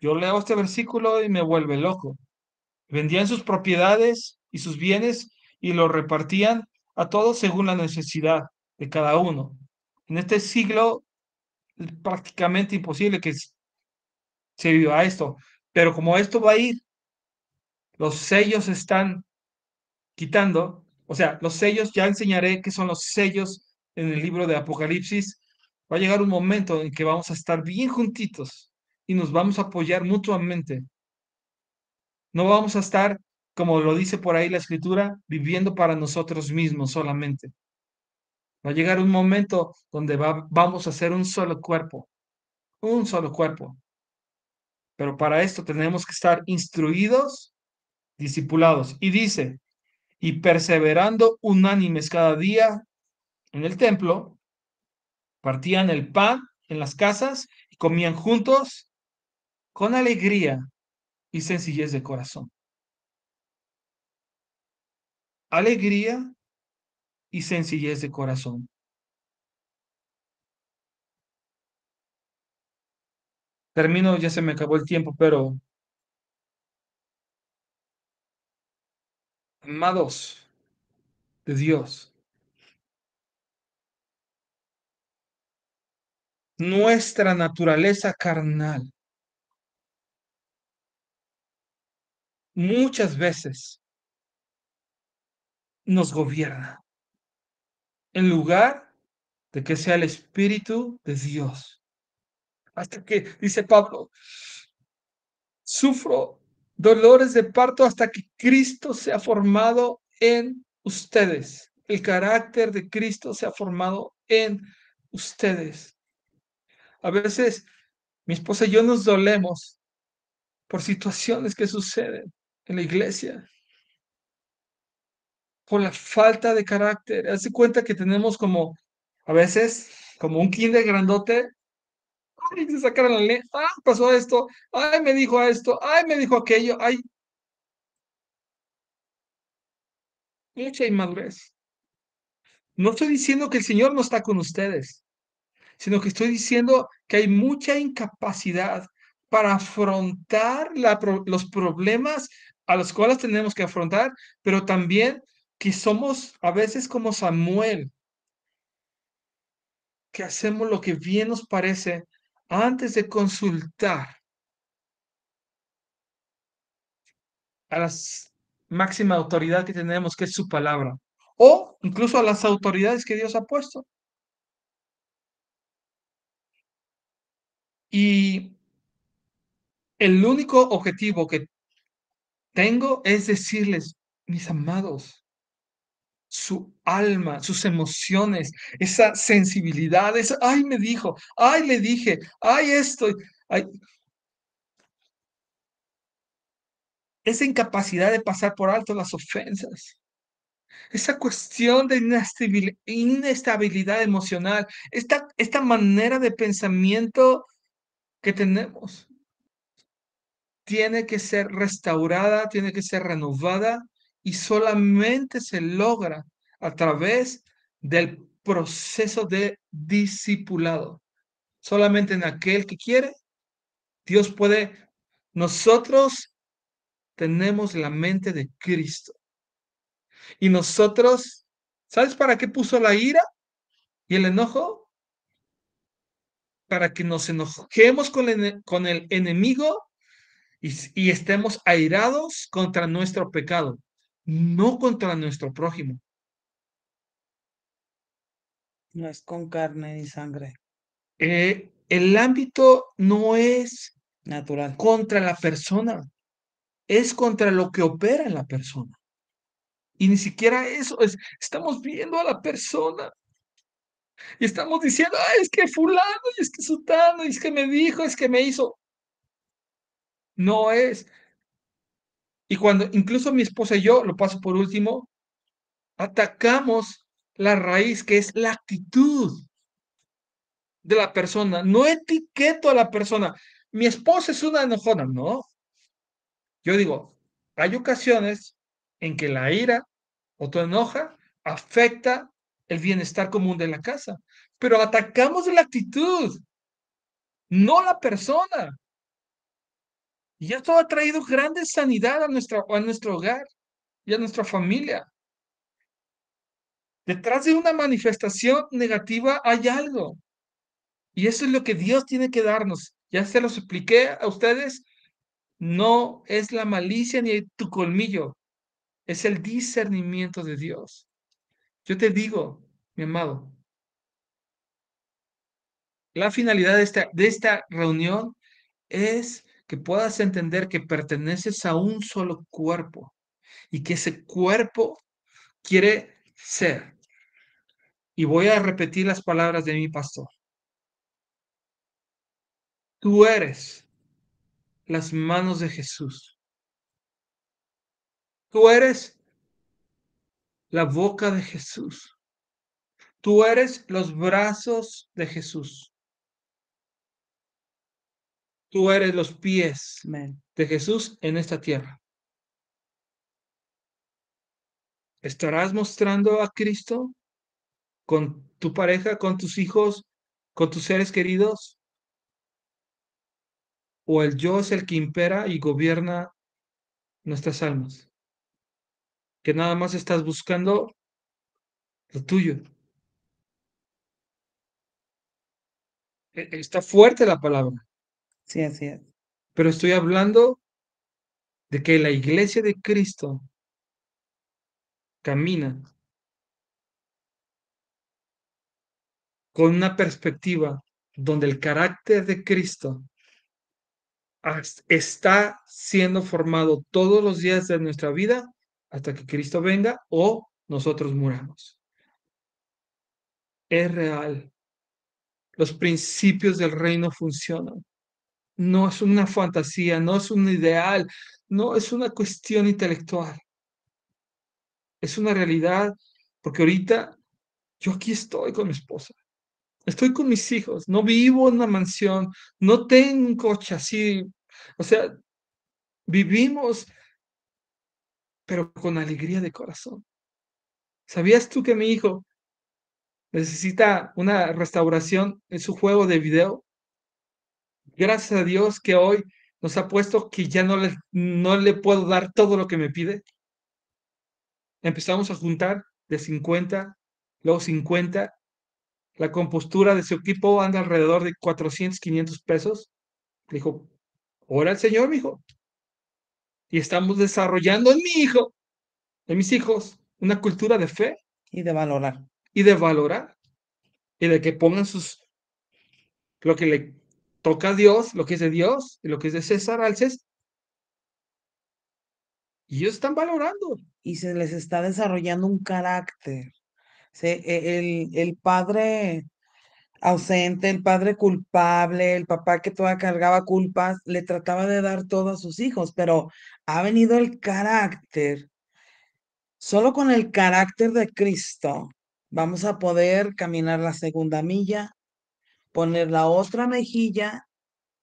Yo leo este versículo y me vuelve loco. Vendían sus propiedades y sus bienes y los repartían a todos según la necesidad de cada uno. En este siglo prácticamente imposible que se vivió a esto. Pero como esto va a ir, los sellos están quitando, o sea, los sellos, ya enseñaré qué son los sellos en el libro de Apocalipsis. Va a llegar un momento en que vamos a estar bien juntitos y nos vamos a apoyar mutuamente. No vamos a estar, como lo dice por ahí la escritura, viviendo para nosotros mismos solamente. Va a llegar un momento donde vamos a ser un solo cuerpo, un solo cuerpo. Pero para esto tenemos que estar instruidos, discipulados. Y dice, y perseverando unánimes cada día en el templo, partían el pan en las casas y comían juntos con alegría y sencillez de corazón. Alegría y sencillez de corazón. Termino, ya se me acabó el tiempo, pero amados de Dios, nuestra naturaleza carnal muchas veces nos gobierna en lugar de que sea el Espíritu de Dios hasta que, dice Pablo, sufro dolores de parto hasta que Cristo se ha formado en ustedes. El carácter de Cristo se ha formado en ustedes. A veces mi esposa y yo nos dolemos por situaciones que suceden en la iglesia, por la falta de carácter. Hace cuenta que tenemos como, a veces, como un kinder grandote ay, se sacaron la ley, ah, pasó esto, ay, me dijo esto, ay, me dijo aquello, ay. Mucha inmadurez. No estoy diciendo que el Señor no está con ustedes, sino que estoy diciendo que hay mucha incapacidad para afrontar los problemas a los cuales tenemos que afrontar, pero también que somos a veces como Samuel, que hacemos lo que bien nos parece antes de consultar a la máxima autoridad que tenemos, que es su palabra, o incluso a las autoridades que Dios ha puesto. Y el único objetivo que tengo es decirles, mis amados, su alma, sus emociones, esa sensibilidad, esa, ay, me dijo, ay, le dije, ay, estoy! Esa incapacidad de pasar por alto las ofensas, esa cuestión de inestabilidad emocional, esta, esta manera de pensamiento que tenemos, tiene que ser restaurada, tiene que ser renovada y solamente se logra a través del proceso de discipulado. Solamente en aquel que quiere, Dios puede. Nosotros tenemos la mente de Cristo. Y nosotros, ¿sabes para qué puso la ira y el enojo? Para que nos enojemos con el, con el enemigo y estemos airados contra nuestro pecado no contra nuestro prójimo. No es con carne ni sangre. Eh, el ámbito no es natural contra la persona, es contra lo que opera la persona. Y ni siquiera eso es, estamos viendo a la persona. Y estamos diciendo, es que fulano, es que sutano, y es que me dijo, es que me hizo. No es, y cuando incluso mi esposa y yo, lo paso por último, atacamos la raíz que es la actitud de la persona. No etiqueto a la persona. Mi esposa es una enojona, no. Yo digo, hay ocasiones en que la ira o tu enoja afecta el bienestar común de la casa, pero atacamos la actitud, no la persona. Y esto ha traído grande sanidad a nuestro, a nuestro hogar y a nuestra familia. Detrás de una manifestación negativa hay algo. Y eso es lo que Dios tiene que darnos. Ya se los expliqué a ustedes. No es la malicia ni tu colmillo. Es el discernimiento de Dios. Yo te digo, mi amado, la finalidad de esta, de esta reunión es que puedas entender que perteneces a un solo cuerpo y que ese cuerpo quiere ser. Y voy a repetir las palabras de mi pastor. Tú eres las manos de Jesús. Tú eres la boca de Jesús. Tú eres los brazos de Jesús. Tú eres los pies de Jesús en esta tierra. ¿Estarás mostrando a Cristo con tu pareja, con tus hijos, con tus seres queridos? ¿O el yo es el que impera y gobierna nuestras almas? Que nada más estás buscando lo tuyo. E, e, está fuerte la palabra. Sí, así es. Pero estoy hablando de que la iglesia de Cristo camina con una perspectiva donde el carácter de Cristo está siendo formado todos los días de nuestra vida hasta que Cristo venga o nosotros muramos. Es real. Los principios del reino funcionan no es una fantasía, no es un ideal, no es una cuestión intelectual. Es una realidad, porque ahorita yo aquí estoy con mi esposa, estoy con mis hijos, no vivo en una mansión, no tengo un coche así, o sea, vivimos, pero con alegría de corazón. ¿Sabías tú que mi hijo necesita una restauración en su juego de video? Gracias a Dios que hoy nos ha puesto que ya no le, no le puedo dar todo lo que me pide. Empezamos a juntar de 50, luego 50. La compostura de su equipo anda alrededor de 400, 500 pesos. dijo, ora el Señor, mi hijo. Y estamos desarrollando en mi hijo, en mis hijos, una cultura de fe. Y de valorar. Y de valorar. Y de que pongan sus, lo que le toca a Dios, lo que es de Dios, y lo que es de César al César. Y ellos están valorando. Y se les está desarrollando un carácter. E, el, el padre ausente, el padre culpable, el papá que toda cargaba culpas, le trataba de dar todo a sus hijos, pero ha venido el carácter. Solo con el carácter de Cristo vamos a poder caminar la segunda milla, poner la otra mejilla,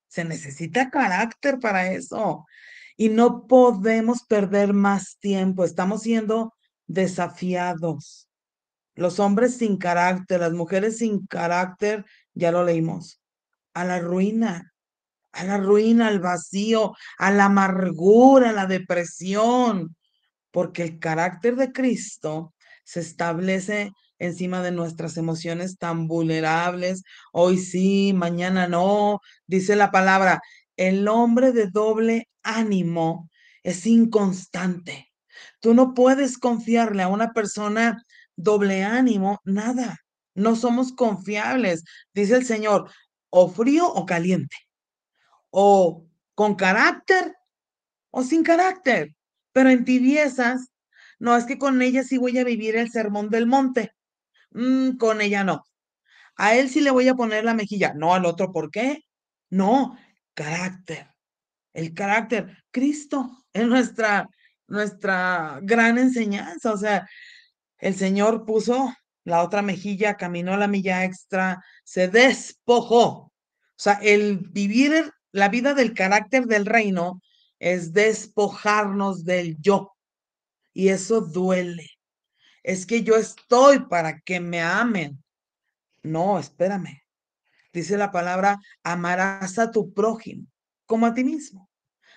se necesita carácter para eso. Y no podemos perder más tiempo. Estamos siendo desafiados. Los hombres sin carácter, las mujeres sin carácter, ya lo leímos, a la ruina, a la ruina, al vacío, a la amargura, a la depresión, porque el carácter de Cristo se establece encima de nuestras emociones tan vulnerables. Hoy sí, mañana no, dice la palabra. El hombre de doble ánimo es inconstante. Tú no puedes confiarle a una persona doble ánimo nada. No somos confiables, dice el Señor, o frío o caliente, o con carácter o sin carácter. Pero en tibiezas, no es que con ella sí voy a vivir el sermón del monte. Mm, con ella no. A él sí le voy a poner la mejilla, no al otro, ¿por qué? No, carácter. El carácter. Cristo es nuestra, nuestra gran enseñanza. O sea, el Señor puso la otra mejilla, caminó la milla extra, se despojó. O sea, el vivir la vida del carácter del reino es despojarnos del yo. Y eso duele es que yo estoy para que me amen. No, espérame. Dice la palabra, amarás a tu prójimo como a ti mismo.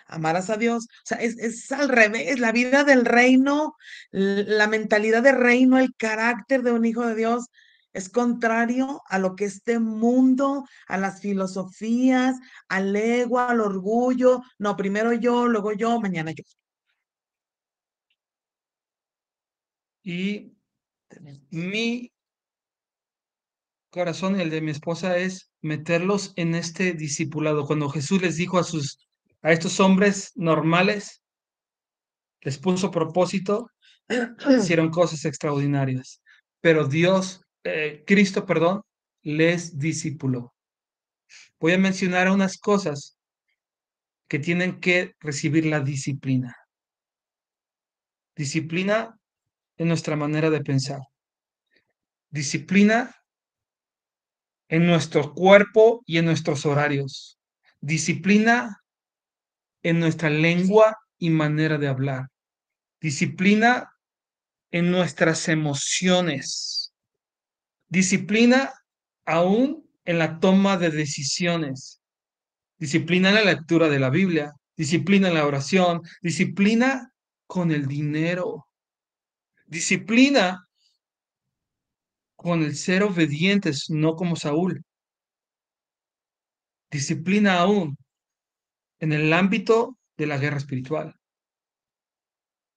Amarás a Dios. O sea, es, al revés. La vida del reino, la mentalidad del reino, el carácter de un hijo de Dios es contrario a lo que este mundo, a las filosofías, al ego, al orgullo. No, primero yo, luego yo, mañana yo. y mi corazón y el de mi esposa es meterlos en este discipulado. Cuando Jesús les dijo a sus a estos hombres normales les puso propósito, hicieron cosas extraordinarias, pero Dios, eh, Cristo, perdón, les discipuló. Voy a mencionar unas cosas que tienen que recibir la disciplina. Disciplina en nuestra manera de pensar. Disciplina en nuestro cuerpo y en nuestros horarios. Disciplina en nuestra lengua y manera de hablar. Disciplina en nuestras emociones. Disciplina aún en la toma de decisiones. Disciplina en la lectura de la Biblia. Disciplina en la oración. Disciplina con el dinero. Disciplina con el ser obedientes, no como Saúl. Disciplina aún en el ámbito de la guerra espiritual.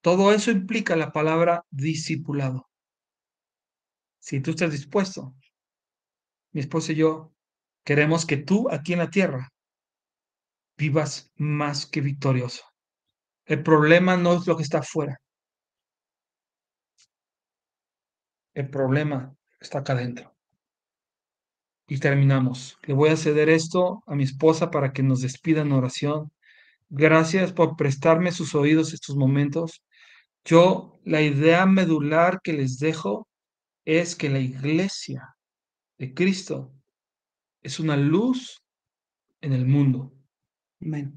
Todo eso implica la palabra discipulado. Si tú estás dispuesto, mi esposo y yo queremos que tú aquí en la tierra vivas más que victorioso. El problema no es lo que está afuera. El problema está acá adentro. Y terminamos. Le voy a ceder esto a mi esposa para que nos despida en oración. Gracias por prestarme sus oídos estos momentos. Yo, la idea medular que les dejo es que la iglesia de Cristo es una luz en el mundo. Amén.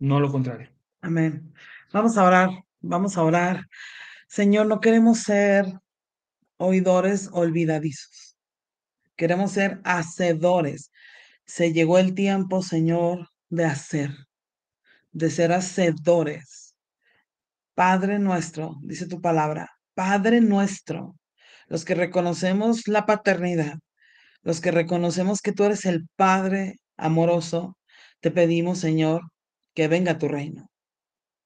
No lo contrario. Amén. Vamos a orar, vamos a orar. Señor, no queremos ser oidores olvidadizos. Queremos ser hacedores. Se llegó el tiempo, Señor, de hacer, de ser hacedores. Padre nuestro, dice tu palabra, Padre nuestro, los que reconocemos la paternidad, los que reconocemos que tú eres el Padre amoroso, te pedimos, Señor, que venga tu reino.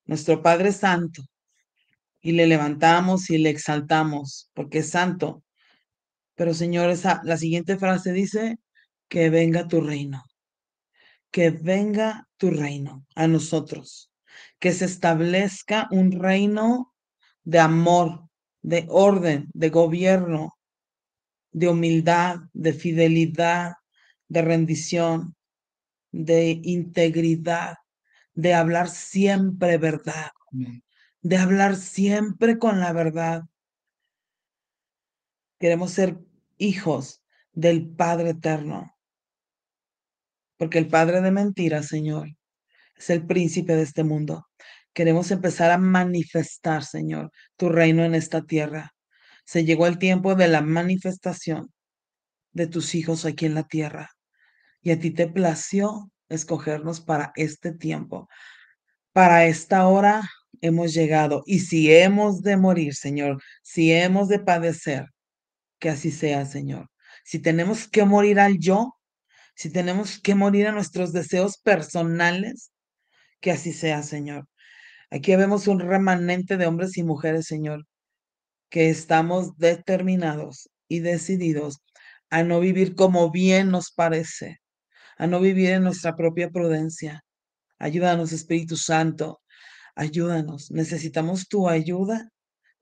Nuestro Padre Santo, y le levantamos y le exaltamos porque es santo. Pero Señor, la siguiente frase dice, que venga tu reino, que venga tu reino a nosotros, que se establezca un reino de amor, de orden, de gobierno, de humildad, de fidelidad, de rendición, de integridad, de hablar siempre verdad, Amén de hablar siempre con la verdad. Queremos ser hijos del Padre Eterno. Porque el Padre de mentiras, Señor, es el príncipe de este mundo. Queremos empezar a manifestar, Señor, tu reino en esta tierra. Se llegó el tiempo de la manifestación de tus hijos aquí en la tierra. Y a ti te plació escogernos para este tiempo, para esta hora, hemos llegado y si hemos de morir, Señor, si hemos de padecer, que así sea, Señor. Si tenemos que morir al yo, si tenemos que morir a nuestros deseos personales, que así sea, Señor. Aquí vemos un remanente de hombres y mujeres, Señor, que estamos determinados y decididos a no vivir como bien nos parece, a no vivir en nuestra propia prudencia. Ayúdanos, Espíritu Santo, Ayúdanos, necesitamos tu ayuda,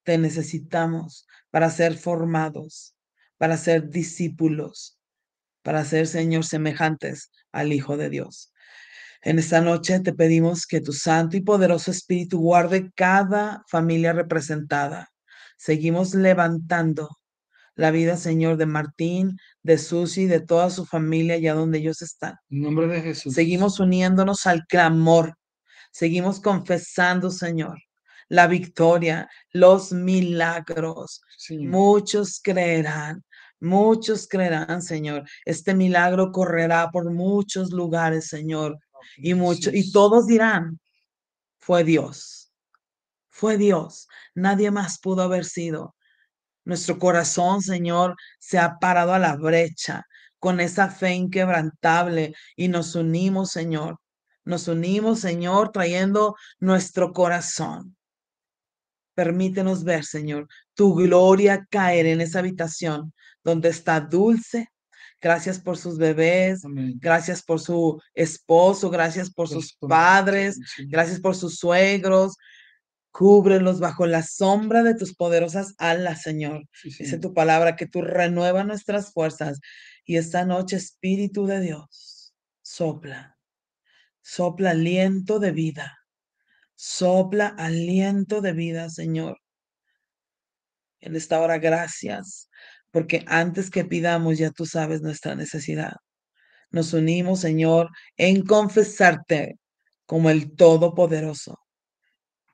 te necesitamos para ser formados, para ser discípulos, para ser, Señor, semejantes al Hijo de Dios. En esta noche te pedimos que tu Santo y poderoso Espíritu guarde cada familia representada. Seguimos levantando la vida, Señor, de Martín, de Susi, de toda su familia, allá donde ellos están. En nombre de Jesús. Seguimos uniéndonos al clamor Seguimos confesando, Señor, la victoria, los milagros. Muchos creerán, muchos creerán, Señor. Este milagro correrá por muchos lugares, Señor. Y, mucho, y todos dirán, fue Dios, fue Dios. Nadie más pudo haber sido. Nuestro corazón, Señor, se ha parado a la brecha con esa fe inquebrantable y nos unimos, Señor, nos unimos, Señor, trayendo nuestro corazón. Permítenos ver, Señor, tu gloria caer en esa habitación donde está Dulce. Gracias por sus bebés, gracias por su esposo, gracias por sus padres, gracias por sus suegros. Cúbrelos bajo la sombra de tus poderosas alas, Señor. Dice tu palabra que tú renuevas nuestras fuerzas. Y esta noche, Espíritu de Dios, sopla Sopla aliento de vida. Sopla aliento de vida, Señor. En esta hora, gracias, porque antes que pidamos, ya tú sabes nuestra necesidad. Nos unimos, Señor, en confesarte como el Todopoderoso,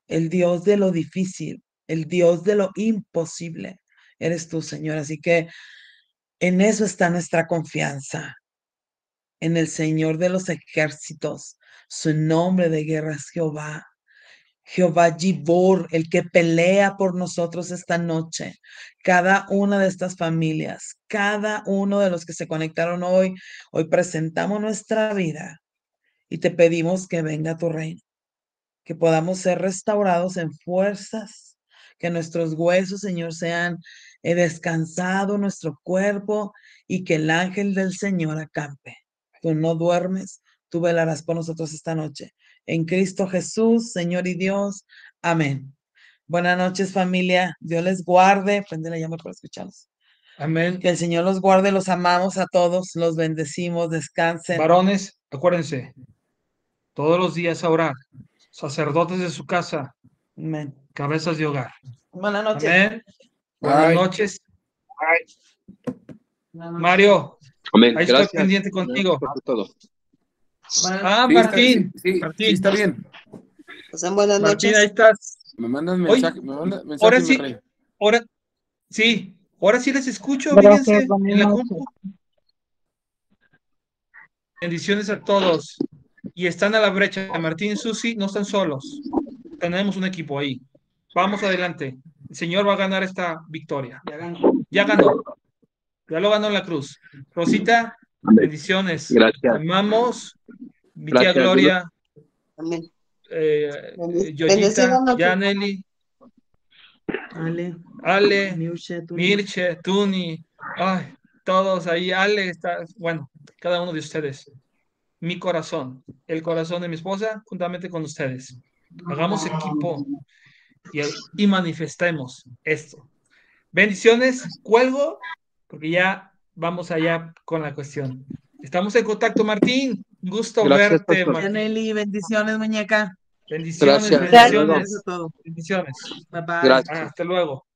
el Dios de lo difícil, el Dios de lo imposible. Eres tú, Señor. Así que en eso está nuestra confianza, en el Señor de los ejércitos, su nombre de guerra es Jehová. Jehová Gibor, el que pelea por nosotros esta noche. Cada una de estas familias, cada uno de los que se conectaron hoy, hoy presentamos nuestra vida y te pedimos que venga tu reino, que podamos ser restaurados en fuerzas, que nuestros huesos, Señor, sean eh, descansado, nuestro cuerpo y que el ángel del Señor acampe. Tú no duermes, tú velarás por nosotros esta noche. En Cristo Jesús, Señor y Dios. Amén. Buenas noches, familia. Dios les guarde. Prende la llama para escucharlos. Amén. Que el Señor los guarde. Los amamos a todos. Los bendecimos. Descansen. Varones, acuérdense. Todos los días a orar. Sacerdotes de su casa. Amén. Cabezas de hogar. Buenas noches. Amén. Buenas noches. Mario, Amén. Gracias. estoy pendiente contigo. todo. Ah, Martín. sí, Martín. está bien. buenas noches. ahí estás. Me mandan mensaje. ahora sí. ahora, sí, les escucho. Bendiciones a todos. Y están a la brecha. Martín y Susi no están solos. Tenemos un equipo ahí. Vamos adelante. El Señor va a ganar esta victoria. Ya ganó. Ya ganó. Ya lo ganó en la cruz. Rosita, Bendiciones. Amamos. Mi tía Gloria. Amén. Eh, Yaneli. Ale. Ale. Mirche, Tuni. todos ahí. Ale está. Bueno, cada uno de ustedes. Mi corazón. El corazón de mi esposa, juntamente con ustedes. Hagamos equipo y manifestemos esto. Bendiciones. Cuelgo porque ya vamos allá con la cuestión. Estamos en contacto, Martín. Gusto verte, Martín. Nelly, bendiciones, muñeca. Bendiciones, Gracias. bendiciones. Bendiciones. Bye, bye. Gracias. Ah, hasta luego.